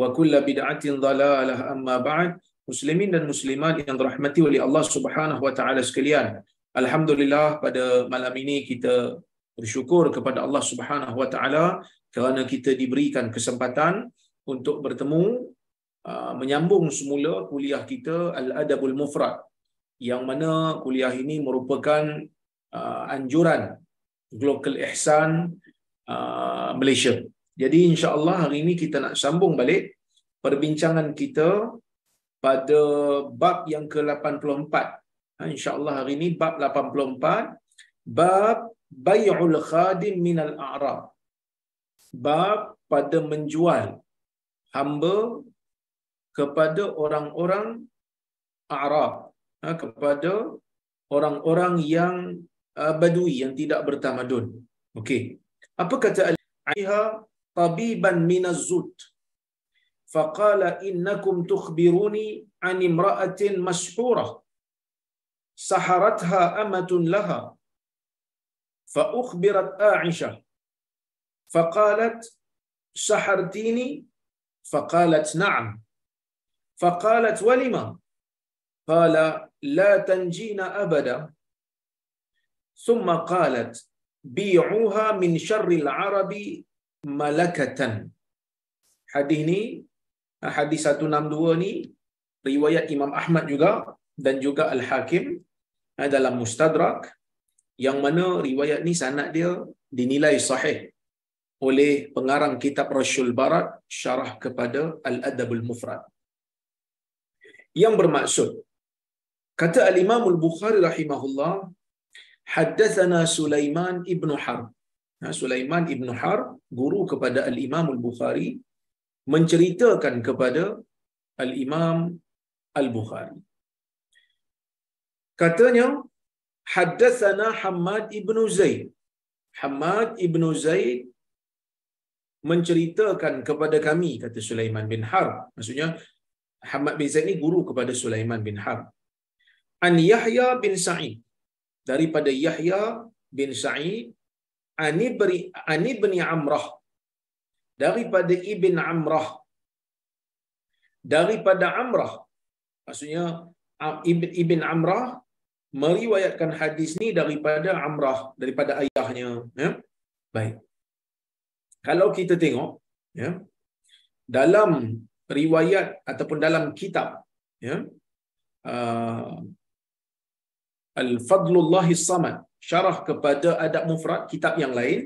wa kulla bid'atin dhalalah amma ba'd muslimin dan muslimat yang dirahmati oleh Allah Subhanahu wa taala sekalian alhamdulillah pada malam ini kita bersyukur kepada Allah Subhanahu wa taala kerana kita diberikan kesempatan untuk bertemu menyambung semula kuliah kita al-adabul mufrad yang mana kuliah ini merupakan anjuran global ihsan Malaysia jadi insya-Allah hari ini kita nak sambung balik perbincangan kita pada bab yang ke-84. Ha insya-Allah hari ini bab 84 bab bai'ul khadim min al-a'rab. Bab pada menjual hamba kepada orang-orang Arab, ha, kepada orang-orang yang uh, badui yang tidak bertamadun. Okey. Apa kata Al-Aiha طبيبا من الزود فقال إنكم تخبروني عن امرأة مسحورة سحرتها أمة لها فأخبرت عائشة فقالت سحرتيني فقالت نعم فقالت ولم قال لا تنجين أبدا ثم قالت بيعوها من شر العرب malakatan. Hadis ni hadis 162 ni riwayat Imam Ahmad juga dan juga Al Hakim eh, dalam Mustadrak yang mana riwayat ni sanad dia dinilai sahih oleh pengarang kitab Rasul Barat syarah kepada Al Adabul Mufrad. Yang bermaksud kata Al Imam Al Bukhari rahimahullah haddathana Sulaiman ibnu Harb Ha, Sulaiman Ibn Har, guru kepada Al-Imam Al-Bukhari, menceritakan kepada Al-Imam Al-Bukhari. Katanya, Haddathana Hamad Ibn Zaid. Hamad Ibn Zaid menceritakan kepada kami, kata Sulaiman bin Har. Maksudnya, Hamad bin Zaid ini guru kepada Sulaiman bin Har. An Yahya bin Sa'id. Daripada Yahya bin Sa'id, Anibri, Anibni Amrah daripada Ibn Amrah daripada Amrah maksudnya Ibn, Ibn Amrah meriwayatkan hadis ni daripada Amrah daripada ayahnya ya? baik kalau kita tengok ya, dalam riwayat ataupun dalam kitab ya, uh, Al-Fadlullah Samad syarah kepada adab mufrad kitab yang lain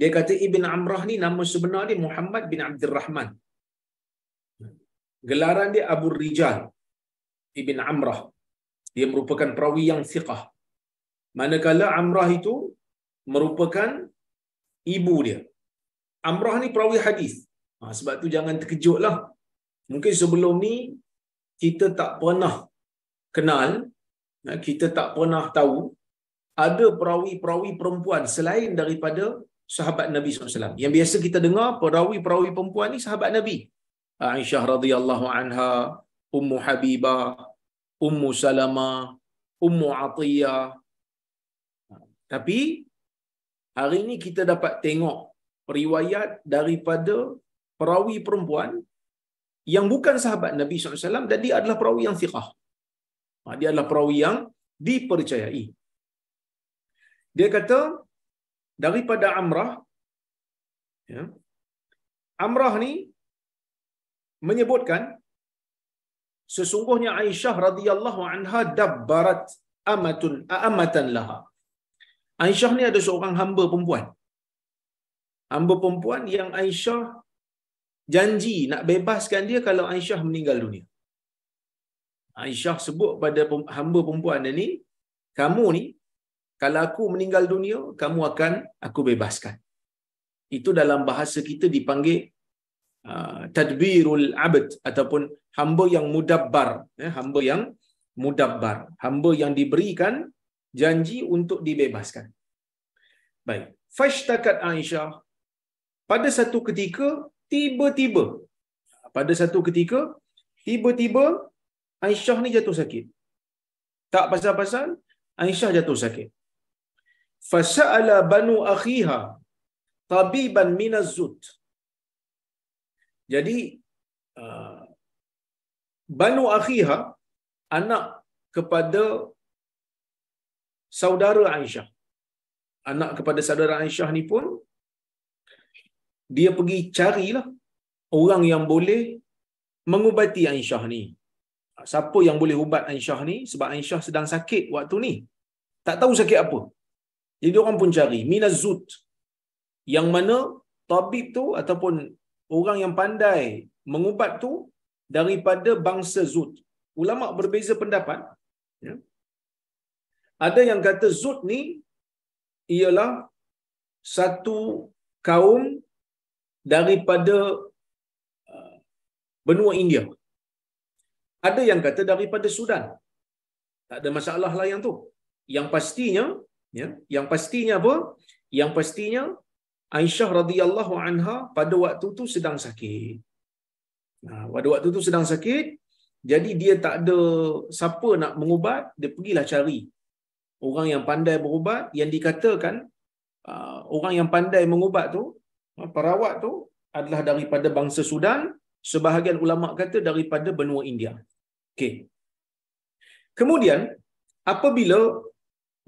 dia kata Ibn Amrah ni nama sebenar dia Muhammad bin Abdul Rahman. Gelaran dia Abu Rijal Ibn Amrah. Dia merupakan perawi yang siqah. Manakala Amrah itu merupakan ibu dia. Amrah ni perawi hadis. Ha, sebab tu jangan terkejutlah. Mungkin sebelum ni kita tak pernah kenal, ha, kita tak pernah tahu ada perawi-perawi perempuan selain daripada sahabat Nabi SAW. Yang biasa kita dengar perawi-perawi perempuan ni sahabat Nabi. Aisyah radhiyallahu anha, Ummu Habibah, Ummu Salamah, Ummu Atiyah. Tapi hari ini kita dapat tengok riwayat daripada perawi perempuan yang bukan sahabat Nabi SAW dan dia adalah perawi yang siqah. Ha, dia adalah perawi yang dipercayai. Dia kata daripada Amrah ya. Amrah ni menyebutkan sesungguhnya Aisyah radhiyallahu anha dabbarat amatun amatan laha. Aisyah ni ada seorang hamba perempuan. Hamba perempuan yang Aisyah janji nak bebaskan dia kalau Aisyah meninggal dunia. Aisyah sebut pada hamba perempuan dia ni, kamu ni kalau aku meninggal dunia, kamu akan aku bebaskan. Itu dalam bahasa kita dipanggil uh, tadbirul abd ataupun hamba yang mudabbar, ya, hamba yang mudabbar, hamba yang diberikan janji untuk dibebaskan. Baik. Fashtakat Aisyah pada satu ketika tiba-tiba pada satu ketika tiba-tiba Aisyah ni jatuh sakit. Tak pasal-pasal Aisyah jatuh sakit fasa'ala banu akhiha tabiban zut. jadi ah, banu akhiha anak kepada saudara Aisyah anak kepada saudara Aisyah ni pun dia pergi carilah orang yang boleh mengubati Aisyah ni siapa yang boleh ubat Aisyah ni sebab Aisyah sedang sakit waktu ni tak tahu sakit apa jadi orang pun cari minazut yang mana tabib tu ataupun orang yang pandai mengubat tu daripada bangsa Zut. Ulama berbeza pendapat. Ya. Ada yang kata Zut ni ialah satu kaum daripada uh, benua India. Ada yang kata daripada Sudan. Tak ada masalah lah yang tu. Yang pastinya ya yang pastinya apa yang pastinya Aisyah radhiyallahu anha pada waktu tu sedang sakit nah ha, pada waktu tu sedang sakit jadi dia tak ada siapa nak mengubat dia pergilah cari orang yang pandai berubat yang dikatakan ha, orang yang pandai mengubat tu ha, perawat tu adalah daripada bangsa Sudan sebahagian ulama kata daripada benua India okey kemudian apabila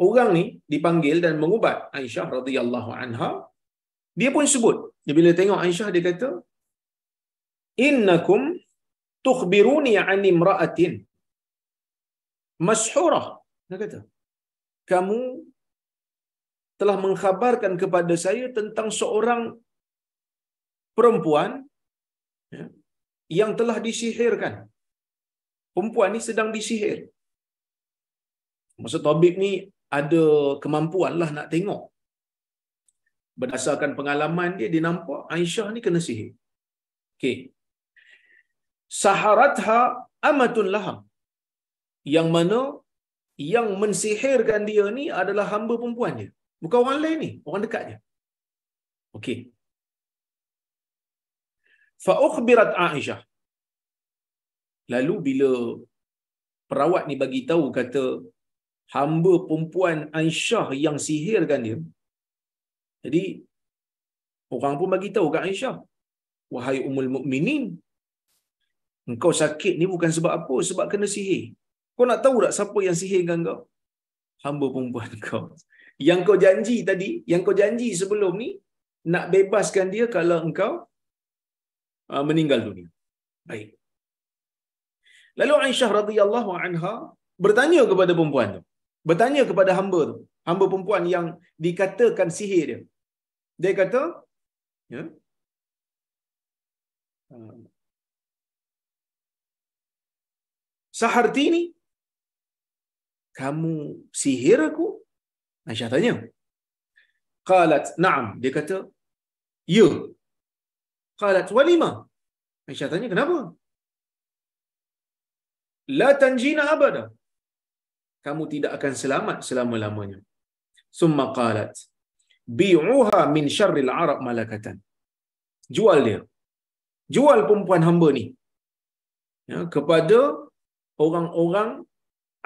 orang ni dipanggil dan mengubat Aisyah radhiyallahu anha dia pun sebut dia bila tengok Aisyah dia kata innakum tukhbiruni an imra'atin mashhurah dia kata kamu telah mengkhabarkan kepada saya tentang seorang perempuan ya, yang telah disihirkan perempuan ni sedang disihir maksud topik ni ada kemampuan lah nak tengok. Berdasarkan pengalaman dia, dia nampak Aisyah ni kena sihir. Okay. Saharatha amatun laham. Yang mana yang mensihirkan dia ni adalah hamba perempuan dia. Bukan orang lain ni, orang dekat dia. Okay. Fa'ukhbirat Aisyah. Lalu bila perawat ni bagi tahu kata hamba perempuan Aisyah yang sihirkan dia. Jadi orang pun bagi tahu kat Aisyah, "Wahai Ummul Mukminin, engkau sakit ni bukan sebab apa, sebab kena sihir. Kau nak tahu tak siapa yang sihirkan kau? Hamba perempuan kau. Yang kau janji tadi, yang kau janji sebelum ni nak bebaskan dia kalau engkau ah, meninggal dunia." Baik. Lalu Aisyah radhiyallahu anha bertanya kepada perempuan tu bertanya kepada hamba tu hamba perempuan yang dikatakan sihir dia dia kata ya ah. sahartini kamu sihir aku Aisyah tanya qalat na'am dia kata ya qalat walima Aisyah tanya kenapa la tanjina abada kamu tidak akan selamat selama-lamanya. Summa qalat, bi'uha min syarril Arab malakatan. Jual dia. Jual perempuan hamba ni. Ya, kepada orang-orang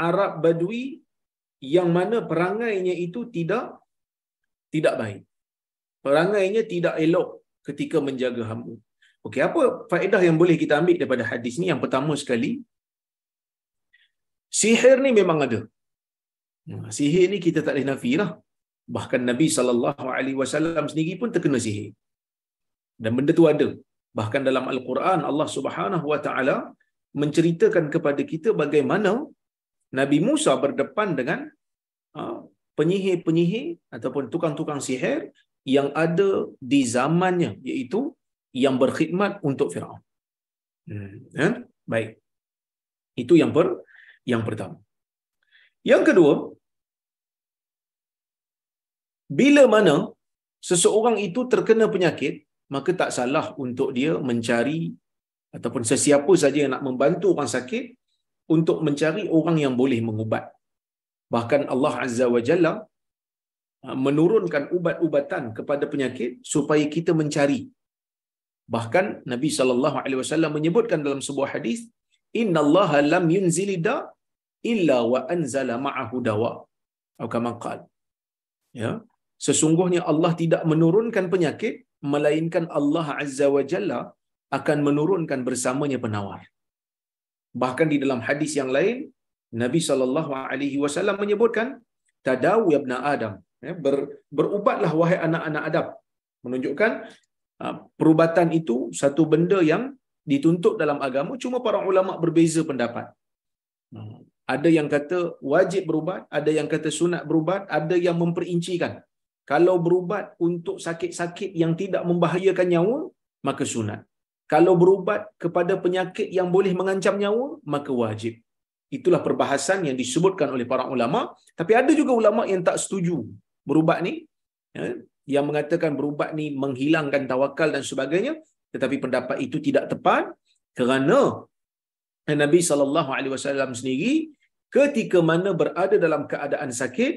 Arab Badui yang mana perangainya itu tidak tidak baik. Perangainya tidak elok ketika menjaga hamba. Okey, apa faedah yang boleh kita ambil daripada hadis ni? Yang pertama sekali, Sihir ni memang ada. Ha, sihir ni kita tak boleh nafi lah. Bahkan Nabi SAW sendiri pun terkena sihir. Dan benda tu ada. Bahkan dalam Al-Quran, Allah Subhanahu Wa Taala menceritakan kepada kita bagaimana Nabi Musa berdepan dengan ha, penyihir-penyihir ataupun tukang-tukang sihir yang ada di zamannya iaitu yang berkhidmat untuk Firaun. Hmm. Ya? Baik. Itu yang pertama yang pertama. Yang kedua, bila mana seseorang itu terkena penyakit, maka tak salah untuk dia mencari ataupun sesiapa saja yang nak membantu orang sakit untuk mencari orang yang boleh mengubat. Bahkan Allah Azza wa Jalla uh, menurunkan ubat-ubatan kepada penyakit supaya kita mencari. Bahkan Nabi sallallahu alaihi wasallam menyebutkan dalam sebuah hadis, "Innallaha lam yunzilida illa wa anzala ma'ahu dawa atau kama qal ya sesungguhnya Allah tidak menurunkan penyakit melainkan Allah azza wa jalla akan menurunkan bersamanya penawar bahkan di dalam hadis yang lain Nabi sallallahu alaihi wasallam menyebutkan tadawu ya ibna adam ya ber, berubatlah wahai anak-anak adam menunjukkan ah, perubatan itu satu benda yang dituntut dalam agama cuma para ulama berbeza pendapat hmm. Ada yang kata wajib berubat, ada yang kata sunat berubat, ada yang memperincikan. Kalau berubat untuk sakit-sakit yang tidak membahayakan nyawa, maka sunat. Kalau berubat kepada penyakit yang boleh mengancam nyawa, maka wajib. Itulah perbahasan yang disebutkan oleh para ulama. Tapi ada juga ulama yang tak setuju berubat ni. Ya, yang mengatakan berubat ni menghilangkan tawakal dan sebagainya. Tetapi pendapat itu tidak tepat kerana Nabi sallallahu alaihi wasallam sendiri ketika mana berada dalam keadaan sakit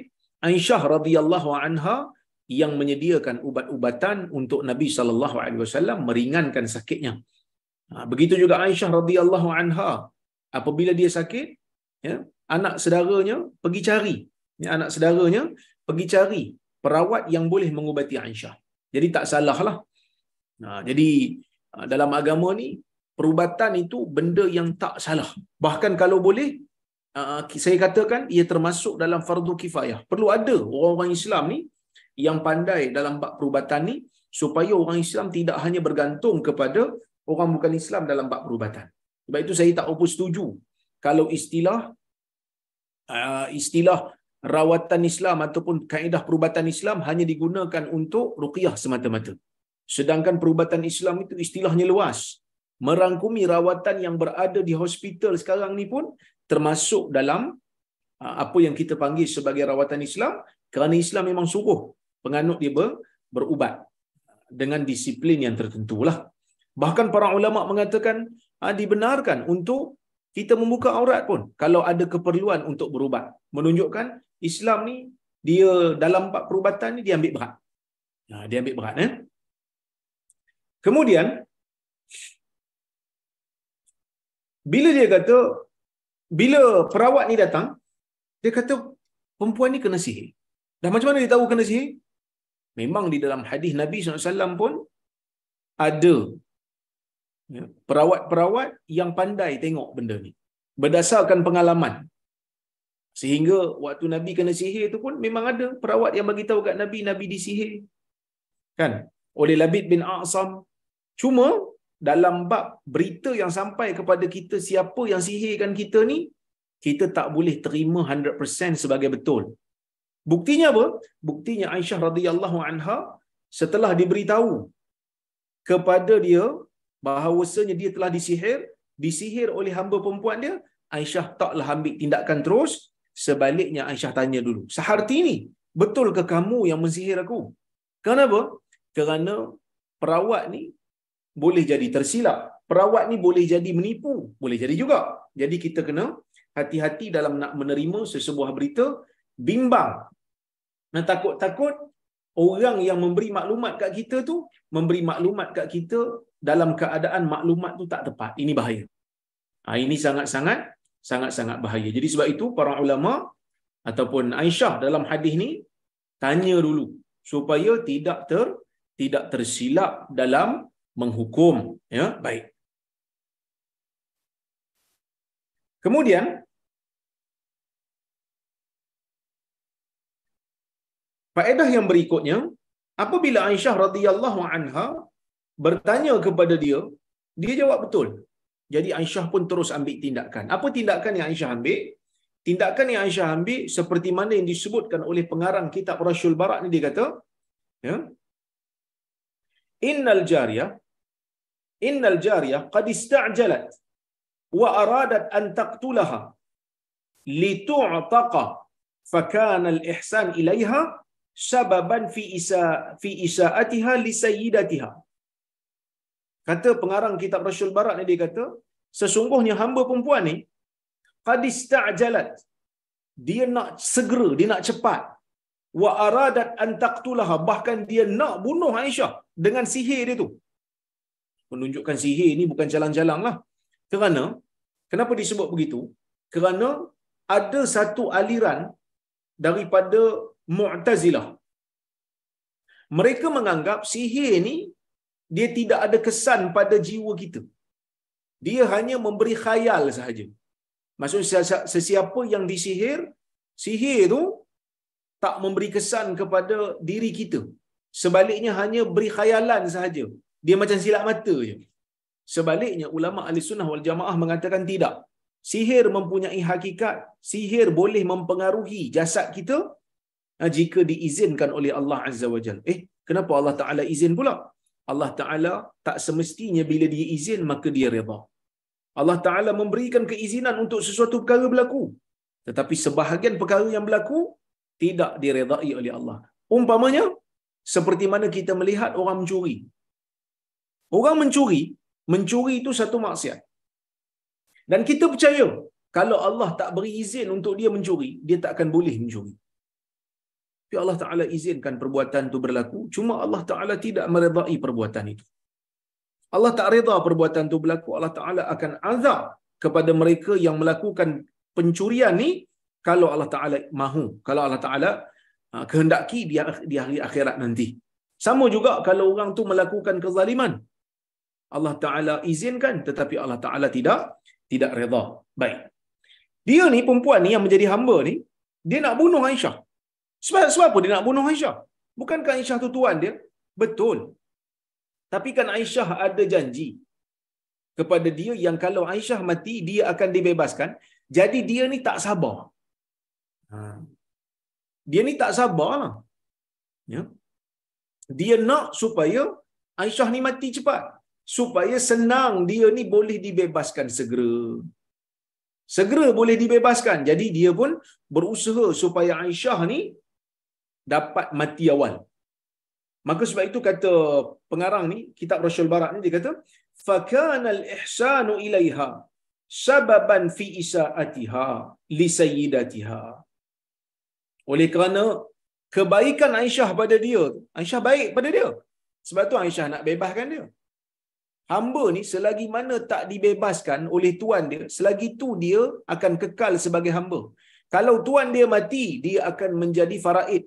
Aisyah radhiyallahu anha yang menyediakan ubat-ubatan untuk Nabi sallallahu alaihi wasallam meringankan sakitnya. Ha, begitu juga Aisyah radhiyallahu anha apabila dia sakit ya anak saudaranya pergi cari ya anak saudaranya pergi cari perawat yang boleh mengubati Aisyah. Jadi tak salahlah. Nah, ha, jadi ha, dalam agama ni perubatan itu benda yang tak salah. Bahkan kalau boleh, uh, saya katakan ia termasuk dalam fardu kifayah. Perlu ada orang-orang Islam ni yang pandai dalam bab perubatan ni supaya orang Islam tidak hanya bergantung kepada orang bukan Islam dalam bab perubatan. Sebab itu saya tak apa setuju kalau istilah uh, istilah rawatan Islam ataupun kaedah perubatan Islam hanya digunakan untuk ruqyah semata-mata. Sedangkan perubatan Islam itu istilahnya luas merangkumi rawatan yang berada di hospital sekarang ni pun termasuk dalam apa yang kita panggil sebagai rawatan Islam kerana Islam memang suruh penganut dia berubat dengan disiplin yang tertentu lah. Bahkan para ulama mengatakan dibenarkan untuk kita membuka aurat pun kalau ada keperluan untuk berubat. Menunjukkan Islam ni dia dalam empat perubatan ni dia ambil berat. Ha, dia ambil berat eh. Kemudian bila dia kata bila perawat ni datang dia kata perempuan ni kena sihir dah macam mana dia tahu kena sihir memang di dalam hadis Nabi SAW pun ada ya, perawat-perawat yang pandai tengok benda ni berdasarkan pengalaman sehingga waktu Nabi kena sihir tu pun memang ada perawat yang bagi tahu kat Nabi Nabi disihir kan oleh Labid bin Asam cuma dalam bab berita yang sampai kepada kita siapa yang sihirkan kita ni kita tak boleh terima 100% sebagai betul buktinya apa buktinya Aisyah radhiyallahu anha setelah diberitahu kepada dia bahawasanya dia telah disihir disihir oleh hamba perempuan dia Aisyah taklah ambil tindakan terus sebaliknya Aisyah tanya dulu seharti ini betul ke kamu yang mensihir aku kenapa kerana perawat ni boleh jadi tersilap. Perawat ni boleh jadi menipu, boleh jadi juga. Jadi kita kena hati-hati dalam nak menerima sesebuah berita, bimbang. nak takut-takut orang yang memberi maklumat kat kita tu memberi maklumat kat kita dalam keadaan maklumat tu tak tepat. Ini bahaya. Ha, ini sangat-sangat sangat-sangat bahaya. Jadi sebab itu para ulama ataupun Aisyah dalam hadis ni tanya dulu supaya tidak ter tidak tersilap dalam menghukum ya baik kemudian faedah yang berikutnya apabila Aisyah radhiyallahu anha bertanya kepada dia dia jawab betul jadi Aisyah pun terus ambil tindakan apa tindakan yang Aisyah ambil tindakan yang Aisyah ambil seperti mana yang disebutkan oleh pengarang kitab Rasul Barak ni dia kata ya innal jariyah innal jariyah qad ista'jalat wa aradat an taqtulaha litu'taqa fa kana al ihsan ilaiha sababan fi isa fi isaatiha li sayyidatiha kata pengarang kitab rasul barat ni dia kata sesungguhnya hamba perempuan ni qad ista'jalat dia nak segera dia nak cepat wa aradat an taqtulaha bahkan dia nak bunuh Aisyah dengan sihir dia tu menunjukkan sihir ini bukan jalan-jalan lah. Kerana, kenapa disebut begitu? Kerana ada satu aliran daripada Mu'tazilah. Mereka menganggap sihir ini dia tidak ada kesan pada jiwa kita. Dia hanya memberi khayal sahaja. Maksudnya sesiapa yang disihir, sihir itu tak memberi kesan kepada diri kita. Sebaliknya hanya beri khayalan sahaja dia macam silap mata je. Sebaliknya, ulama' ahli sunnah wal jamaah mengatakan tidak. Sihir mempunyai hakikat. Sihir boleh mempengaruhi jasad kita ha, jika diizinkan oleh Allah Azza wa Jal. Eh, kenapa Allah Ta'ala izin pula? Allah Ta'ala tak semestinya bila dia izin, maka dia reda. Allah Ta'ala memberikan keizinan untuk sesuatu perkara berlaku. Tetapi sebahagian perkara yang berlaku, tidak diredai oleh Allah. Umpamanya, seperti mana kita melihat orang mencuri. Orang mencuri, mencuri itu satu maksiat. Dan kita percaya, kalau Allah tak beri izin untuk dia mencuri, dia tak akan boleh mencuri. Tapi Allah Ta'ala izinkan perbuatan itu berlaku, cuma Allah Ta'ala tidak meredai perbuatan itu. Allah tak reda perbuatan itu berlaku, Allah Ta'ala akan azab kepada mereka yang melakukan pencurian ni kalau Allah Ta'ala mahu, kalau Allah Ta'ala ha, kehendaki di hari akhirat nanti. Sama juga kalau orang tu melakukan kezaliman, Allah Taala izinkan tetapi Allah Taala tidak tidak redha. Baik. Dia ni perempuan ni yang menjadi hamba ni, dia nak bunuh Aisyah. Sebab sebab apa dia nak bunuh Aisyah? Bukankah Aisyah tu tuan dia? Betul. Tapi kan Aisyah ada janji kepada dia yang kalau Aisyah mati dia akan dibebaskan. Jadi dia ni tak sabar. Ha. Dia ni tak sabar lah. Ya. Dia nak supaya Aisyah ni mati cepat supaya senang dia ni boleh dibebaskan segera. Segera boleh dibebaskan. Jadi dia pun berusaha supaya Aisyah ni dapat mati awal. Maka sebab itu kata pengarang ni, kitab Rasul Barat ni dia kata, فَكَانَ الْإِحْسَانُ ilaiha sababan fi isaatiha li sayyidatiha oleh kerana kebaikan Aisyah pada dia Aisyah baik pada dia sebab tu Aisyah nak bebaskan dia hamba ni selagi mana tak dibebaskan oleh tuan dia selagi tu dia akan kekal sebagai hamba kalau tuan dia mati dia akan menjadi faraid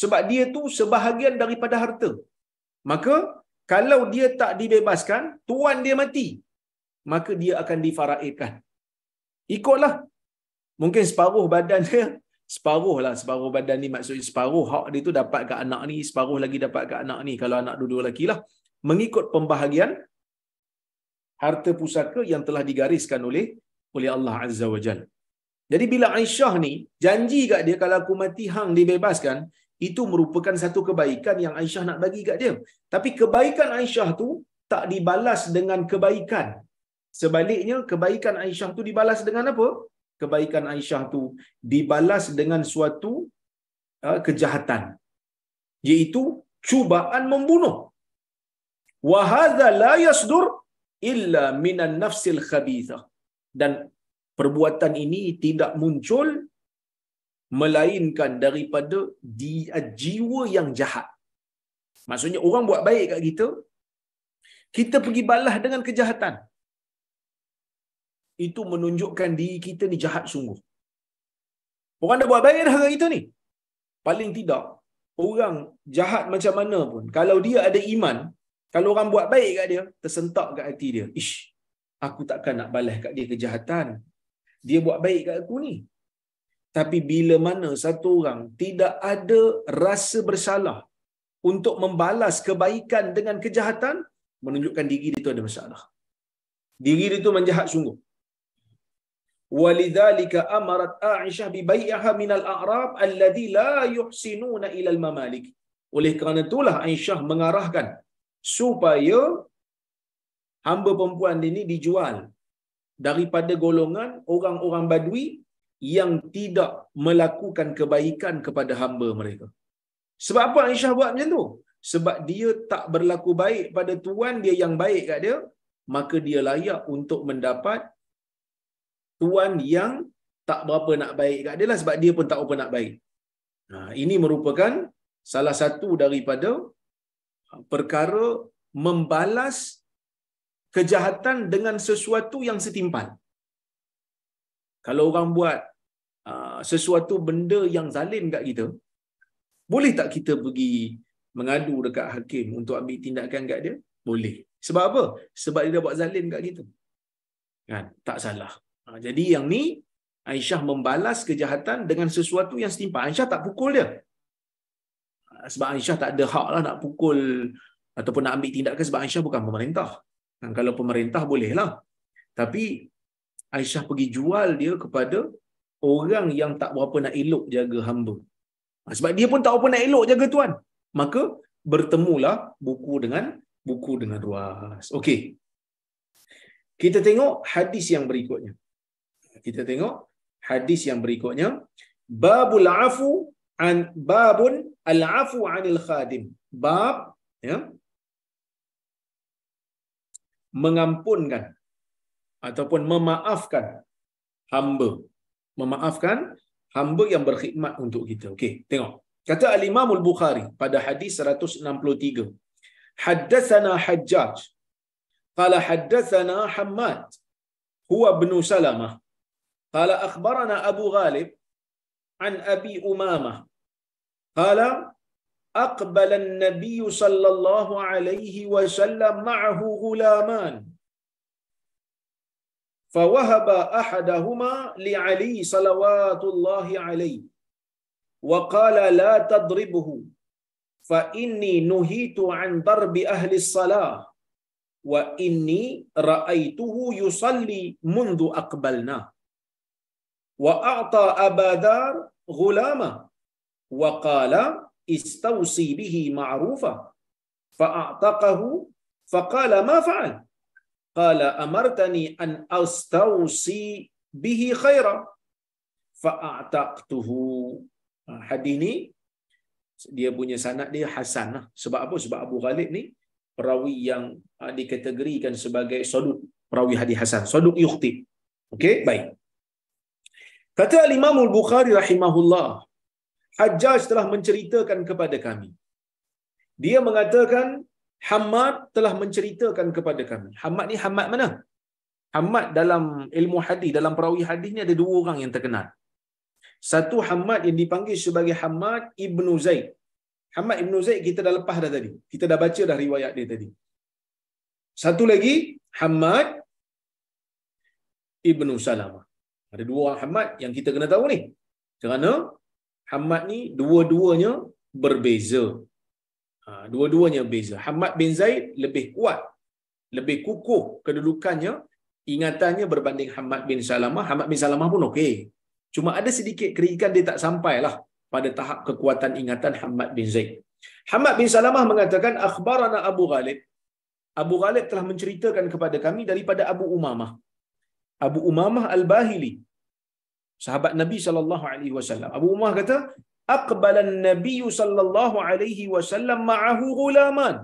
sebab dia tu sebahagian daripada harta maka kalau dia tak dibebaskan tuan dia mati maka dia akan difaraidkan ikutlah mungkin separuh badan dia separuh lah separuh badan ni maksudnya separuh hak dia tu dapat kat anak ni separuh lagi dapat kat anak ni kalau anak dua-dua lelaki lah mengikut pembahagian harta pusaka yang telah digariskan oleh oleh Allah Azza wa Jalla. Jadi bila Aisyah ni janji kat dia kalau aku mati hang dibebaskan, itu merupakan satu kebaikan yang Aisyah nak bagi kat dia. Tapi kebaikan Aisyah tu tak dibalas dengan kebaikan. Sebaliknya kebaikan Aisyah tu dibalas dengan apa? Kebaikan Aisyah tu dibalas dengan suatu uh, kejahatan. Iaitu cubaan membunuh wahada la yasdur illa mina nafsil khabithah dan perbuatan ini tidak muncul melainkan daripada di eh, jiwa yang jahat maksudnya orang buat baik kat kita kita pergi balas dengan kejahatan itu menunjukkan diri kita ni jahat sungguh orang dah buat baik dah kat kita ni paling tidak orang jahat macam mana pun kalau dia ada iman kalau orang buat baik kat dia, tersentak kat hati dia. Ish, aku takkan nak balas kat dia kejahatan. Dia buat baik kat aku ni. Tapi bila mana satu orang tidak ada rasa bersalah untuk membalas kebaikan dengan kejahatan, menunjukkan diri dia tu ada masalah. Diri dia tu menjahat sungguh. Walidhalika amarat Aisyah bibai'aha minal a'rab alladhi la yuhsinuna ilal mamalik. Oleh kerana itulah Aisyah mengarahkan supaya hamba perempuan ini dijual daripada golongan orang-orang badui yang tidak melakukan kebaikan kepada hamba mereka. Sebab apa Aisyah buat macam tu? Sebab dia tak berlaku baik pada tuan dia yang baik kat dia, maka dia layak untuk mendapat tuan yang tak berapa nak baik kat dia lah sebab dia pun tak berapa nak baik. Nah, ini merupakan salah satu daripada perkara membalas kejahatan dengan sesuatu yang setimpal. Kalau orang buat ah, sesuatu benda yang zalim dekat kita, boleh tak kita pergi mengadu dekat hakim untuk ambil tindakan dekat dia? Boleh. Sebab apa? Sebab dia dah buat zalim dekat kita. Kan? Tak salah. Ah, jadi yang ni Aisyah membalas kejahatan dengan sesuatu yang setimpal. Aisyah tak pukul dia sebab Aisyah tak ada hak lah nak pukul ataupun nak ambil tindakan sebab Aisyah bukan pemerintah. Dan kalau pemerintah bolehlah. Tapi Aisyah pergi jual dia kepada orang yang tak berapa nak elok jaga hamba. Ha, sebab dia pun tak berapa nak elok jaga tuan. Maka bertemulah buku dengan buku dengan ruas. Okey. Kita tengok hadis yang berikutnya. Kita tengok hadis yang berikutnya. Babul afu an babun al-afu anil khadim bab ya mengampunkan ataupun memaafkan hamba memaafkan hamba yang berkhidmat untuk kita okey tengok kata al-imam al-bukhari pada hadis 163 haddatsana hajjaj qala haddatsana hammad huwa ibn salamah qala akhbarana abu ghalib an Abi أمامة قال أقبل النبي صلى الله عليه وسلم معه غلامان فوهب أحدهما لعلي صلوات الله عليه وقال لا تضربه فإني نهيت عن ضرب أهل الصلاة وإني رأيته يصلي منذ أقبلنا وأعطى أبا دار غلامه وَقَالَ إِسْتَوْصِي بِهِ مَعْرُوفًا فَأَعْتَقَهُ فَقَالَ مَا فَعَلْ amartani an أَنْ أَسْتَوْصِي khaira, خَيْرًا فَأَعْتَقْتُهُ Hadis ni, dia punya sanat dia Hasan. Lah. Sebab apa? Sebab Abu Ghalib ni, perawi yang ha, dikategorikan sebagai soduk. Perawi hadis Hasan. Soduk yukhtib. Okey, baik. Kata Imam Al-Bukhari rahimahullah Hajjaj telah menceritakan kepada kami. Dia mengatakan Hamad telah menceritakan kepada kami. Hamad ni Hamad mana? Hamad dalam ilmu hadis, dalam perawi hadis ni ada dua orang yang terkenal. Satu Hamad yang dipanggil sebagai Hamad ibnu Zaid. Hamad ibnu Zaid kita dah lepas dah tadi. Kita dah baca dah riwayat dia tadi. Satu lagi Hamad ibnu Salamah. Ada dua orang Hamad yang kita kena tahu ni. Kerana Hamad ni dua-duanya berbeza. Ha, dua-duanya berbeza. Hamad bin Zaid lebih kuat, lebih kukuh kedudukannya, ingatannya berbanding Hamad bin Salamah. Hamad bin Salamah pun okey. Cuma ada sedikit kerikan dia tak sampailah pada tahap kekuatan ingatan Hamad bin Zaid. Hamad bin Salamah mengatakan, Akhbarana Abu Ghalib. Abu Ghalib telah menceritakan kepada kami daripada Abu Umamah. Abu Umamah Al-Bahili sahabat Nabi sallallahu alaihi wasallam. Abu Umar kata, aqbala an-nabi sallallahu alaihi wasallam ma'ahu ghulaman.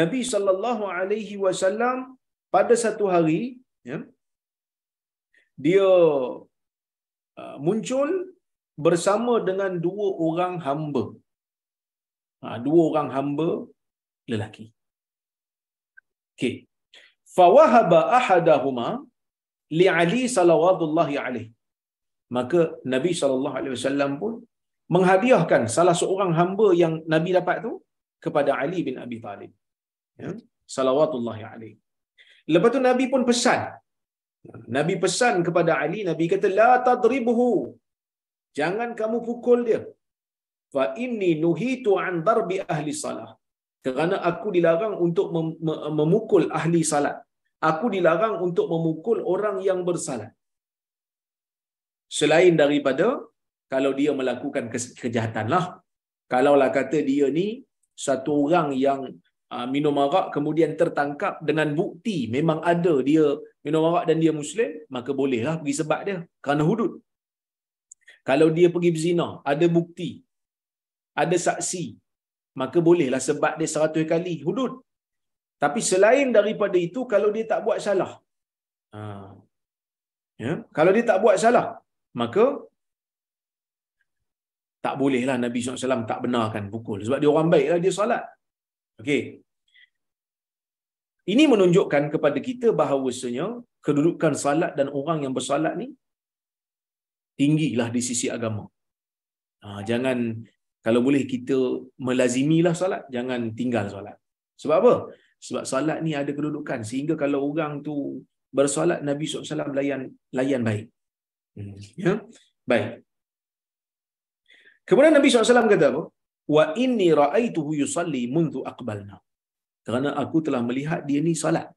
Nabi sallallahu alaihi wasallam pada satu hari, ya, dia uh, muncul bersama dengan dua orang hamba. Ha, dua orang hamba lelaki. Okey. Fawahaba ahadahuma li Ali sallallahu alaihi maka Nabi saw pun menghadiahkan salah seorang hamba yang Nabi dapat tu kepada Ali bin Abi Talib. Ya, salawatullahi alaihi. Lepas tu Nabi pun pesan. Nabi pesan kepada Ali, Nabi kata la tadribuhu. Jangan kamu pukul dia. Fa inni nuhitu an darbi ahli salah. Kerana aku dilarang untuk memukul ahli salat. Aku dilarang untuk memukul orang yang bersalat selain daripada kalau dia melakukan kejahatan lah. Kalaulah kata dia ni satu orang yang ah, minum arak kemudian tertangkap dengan bukti memang ada dia minum arak dan dia Muslim, maka bolehlah pergi sebab dia kerana hudud. Kalau dia pergi berzina, ada bukti, ada saksi, maka bolehlah sebab dia seratus kali hudud. Tapi selain daripada itu, kalau dia tak buat salah, ah, ya? kalau dia tak buat salah, maka tak bolehlah Nabi SAW tak benarkan pukul. Sebab dia orang baiklah, dia salat. Okey. Ini menunjukkan kepada kita bahawasanya kedudukan salat dan orang yang bersalat ni tinggilah di sisi agama. Ha, jangan, kalau boleh kita melazimilah salat, jangan tinggal salat. Sebab apa? Sebab salat ni ada kedudukan. Sehingga kalau orang tu bersalat, Nabi SAW layan, layan baik. Hmm. Ya. Baik. Kemudian Nabi SAW kata apa? Wa inni ra'aituhu yusalli mundu aqbalna. Kerana aku telah melihat dia ni salat.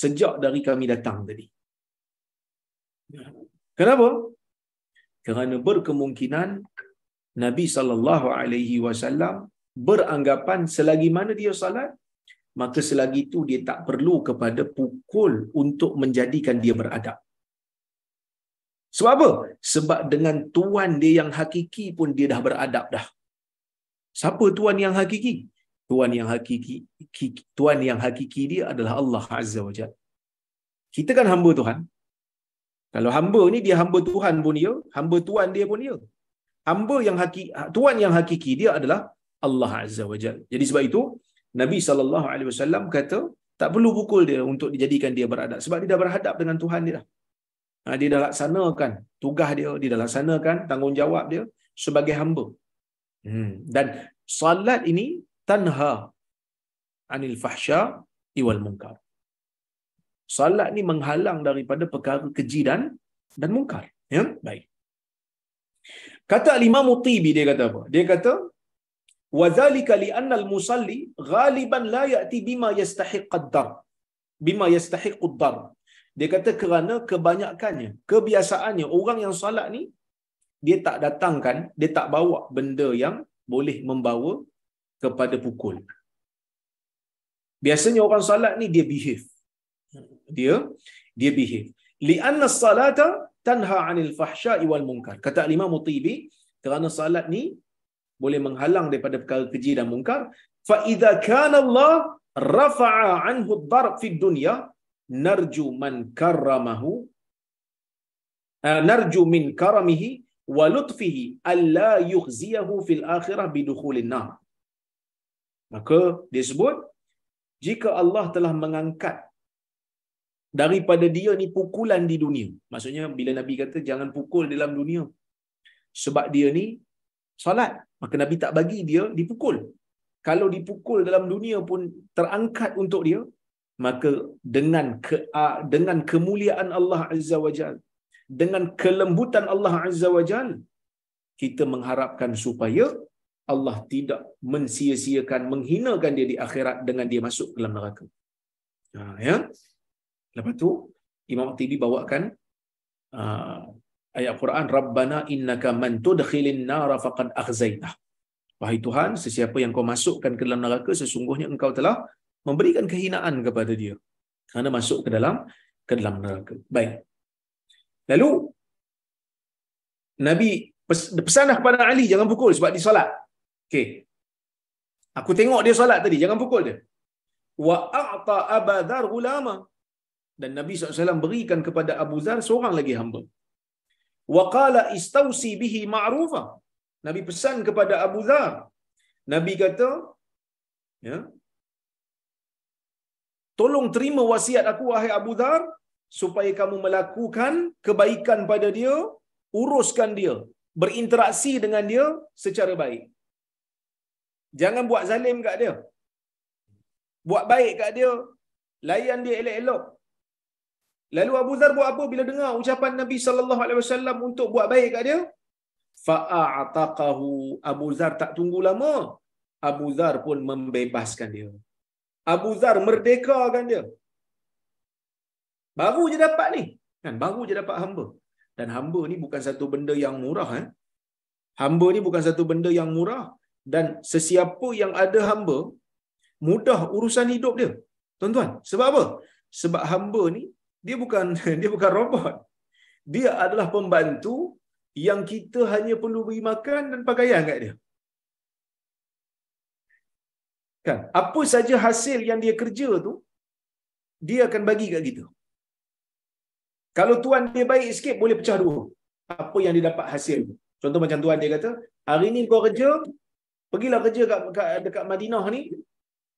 Sejak dari kami datang tadi. Ya. Kenapa? Kerana berkemungkinan Nabi sallallahu alaihi wasallam beranggapan selagi mana dia salat, maka selagi itu dia tak perlu kepada pukul untuk menjadikan dia beradab. Sebab apa? Sebab dengan tuan dia yang hakiki pun dia dah beradab dah. Siapa tuan yang hakiki? Tuan yang hakiki, kiki, tuan yang hakiki dia adalah Allah Azza wa Jal. Kita kan hamba Tuhan. Kalau hamba ni dia hamba Tuhan pun dia, hamba tuan dia pun dia. Hamba yang hakiki, tuan yang hakiki dia adalah Allah Azza wa Jal. Jadi sebab itu Nabi sallallahu alaihi wasallam kata tak perlu pukul dia untuk dijadikan dia beradab sebab dia dah berhadap dengan Tuhan dia dah. Ha, dia dah laksanakan tugas dia, dia dah laksanakan tanggungjawab dia sebagai hamba. Hmm. Dan salat ini tanha anil fahsya iwal mungkar. Salat ni menghalang daripada perkara keji dan dan mungkar. Ya, baik. Kata Imam Mutibi dia kata apa? Dia kata wa zalika li anna al musalli ghaliban la ya'ti bima yastahiq ad-dar. Bima yastahiq ad-dar. Dia kata kerana kebanyakannya, kebiasaannya orang yang solat ni dia tak datangkan, dia tak bawa benda yang boleh membawa kepada pukul. Biasanya orang solat ni dia behave. Dia dia behave. Lianna salata tanha 'anil fahsya'i wal munkar. Kata Imam Mutibi, kerana salat ni boleh menghalang daripada perkara keji dan mungkar, fa idza kana Allah rafa'a 'anhu ad-darb fid dunya, narju man karramahu eh, narju min karamihi wa lutfihi alla yukhziyahu fil akhirah bidukhulin nar maka disebut jika Allah telah mengangkat daripada dia ni pukulan di dunia maksudnya bila nabi kata jangan pukul dalam dunia sebab dia ni solat maka nabi tak bagi dia dipukul kalau dipukul dalam dunia pun terangkat untuk dia maka dengan ke, dengan kemuliaan Allah Azza wa Jal, dengan kelembutan Allah Azza wa Jal, kita mengharapkan supaya Allah tidak mensia-siakan, menghinakan dia di akhirat dengan dia masuk ke dalam neraka. Ha, ya? Lepas tu, Imam Tibi bawakan uh, ayat Quran, Rabbana innaka man tudkhilin nara faqad akhzaitah. Wahai Tuhan, sesiapa yang kau masukkan ke dalam neraka, sesungguhnya engkau telah memberikan kehinaan kepada dia kerana masuk ke dalam ke dalam neraka. Baik. Lalu Nabi pesanlah kepada Ali jangan pukul sebab dia solat. Okey. Aku tengok dia solat tadi, jangan pukul dia. Wa a'ta abadhar ulama. Dan Nabi SAW berikan kepada Abu Zar seorang lagi hamba. Wa qala istausi bihi ma'rufa. Nabi pesan kepada Abu Zar. Nabi kata, ya, tolong terima wasiat aku wahai Abu Dhar supaya kamu melakukan kebaikan pada dia uruskan dia berinteraksi dengan dia secara baik jangan buat zalim kat dia buat baik kat dia layan dia elok-elok lalu Abu Dhar buat apa bila dengar ucapan Nabi sallallahu alaihi wasallam untuk buat baik kat dia fa'ataqahu Abu Dhar tak tunggu lama Abu Dhar pun membebaskan dia Abu Zar merdekakan dia. Baru je dapat ni. Kan baru je dapat hamba. Dan hamba ni bukan satu benda yang murah eh. Hamba ni bukan satu benda yang murah dan sesiapa yang ada hamba mudah urusan hidup dia. Tuan-tuan, sebab apa? Sebab hamba ni dia bukan dia bukan robot. Dia adalah pembantu yang kita hanya perlu beri makan dan pakaian kat dia. Kan? Apa saja hasil yang dia kerja tu, dia akan bagi kat kita. Kalau tuan dia baik sikit, boleh pecah dua. Apa yang dia dapat hasil tu. Contoh macam tuan dia kata, hari ni kau kerja, pergilah kerja kat, kat dekat Madinah ni,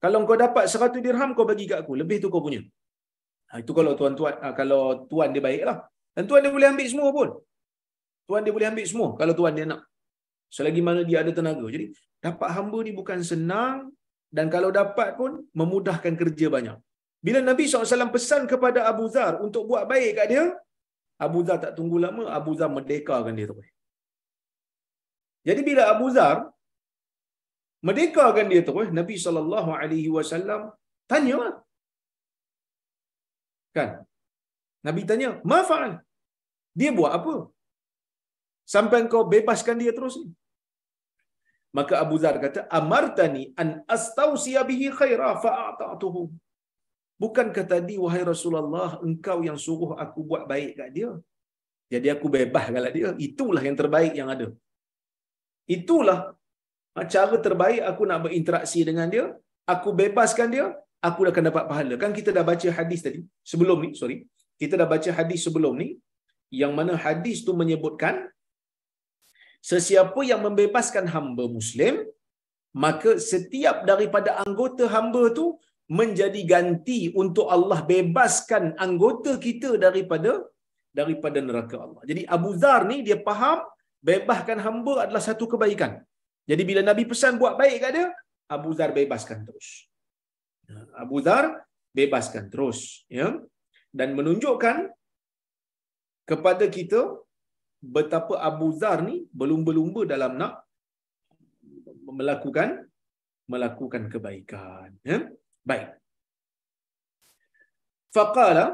kalau kau dapat 100 dirham, kau bagi kat aku. Lebih tu kau punya. Ha, itu kalau tuan, tuan, ha, kalau tuan dia baik lah. Dan tuan dia boleh ambil semua pun. Tuan dia boleh ambil semua kalau tuan dia nak. Selagi mana dia ada tenaga. Jadi, dapat hamba ni bukan senang, dan kalau dapat pun memudahkan kerja banyak. Bila Nabi SAW pesan kepada Abu Zar untuk buat baik kat dia, Abu Zar tak tunggu lama, Abu Zar merdekakan dia terus. Jadi bila Abu Zar merdekakan dia terus, Nabi SAW tanya. Kan? Nabi tanya, maafkan. Dia buat apa? Sampai kau bebaskan dia terus Maka Abu Zar kata, amartani an astausiya bihi khaira fa a'ta'tuhu. kata tadi wahai Rasulullah engkau yang suruh aku buat baik kat dia? Jadi aku bebas kalau dia. Itulah yang terbaik yang ada. Itulah ha, cara terbaik aku nak berinteraksi dengan dia. Aku bebaskan dia, aku dah akan dapat pahala. Kan kita dah baca hadis tadi sebelum ni, sorry. Kita dah baca hadis sebelum ni yang mana hadis tu menyebutkan sesiapa yang membebaskan hamba muslim maka setiap daripada anggota hamba tu menjadi ganti untuk Allah bebaskan anggota kita daripada daripada neraka Allah. Jadi Abu Dhar ni dia faham bebaskan hamba adalah satu kebaikan. Jadi bila Nabi pesan buat baik kat dia, Abu Dhar bebaskan terus. Ya, Abu Dhar bebaskan terus. Ya? Dan menunjukkan kepada kita betapa Abu Zar ni belum berlumba dalam nak melakukan melakukan kebaikan. Ya? Baik. Faqala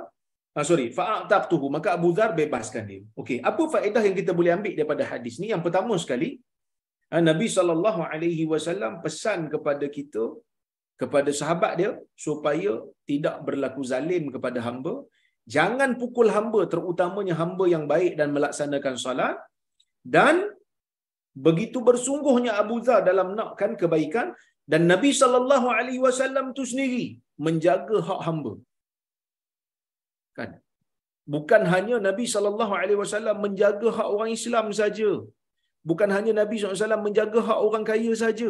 ah, sorry, fa'ataqtuhu maka Abu Zar bebaskan dia. Okey, apa faedah yang kita boleh ambil daripada hadis ni? Yang pertama sekali, ah, Nabi sallallahu alaihi wasallam pesan kepada kita kepada sahabat dia supaya tidak berlaku zalim kepada hamba jangan pukul hamba terutamanya hamba yang baik dan melaksanakan solat dan begitu bersungguhnya Abu Dzar dalam nakkan kebaikan dan Nabi sallallahu alaihi wasallam tu sendiri menjaga hak hamba kan bukan hanya Nabi sallallahu alaihi wasallam menjaga hak orang Islam saja bukan hanya Nabi SAW menjaga hak orang kaya saja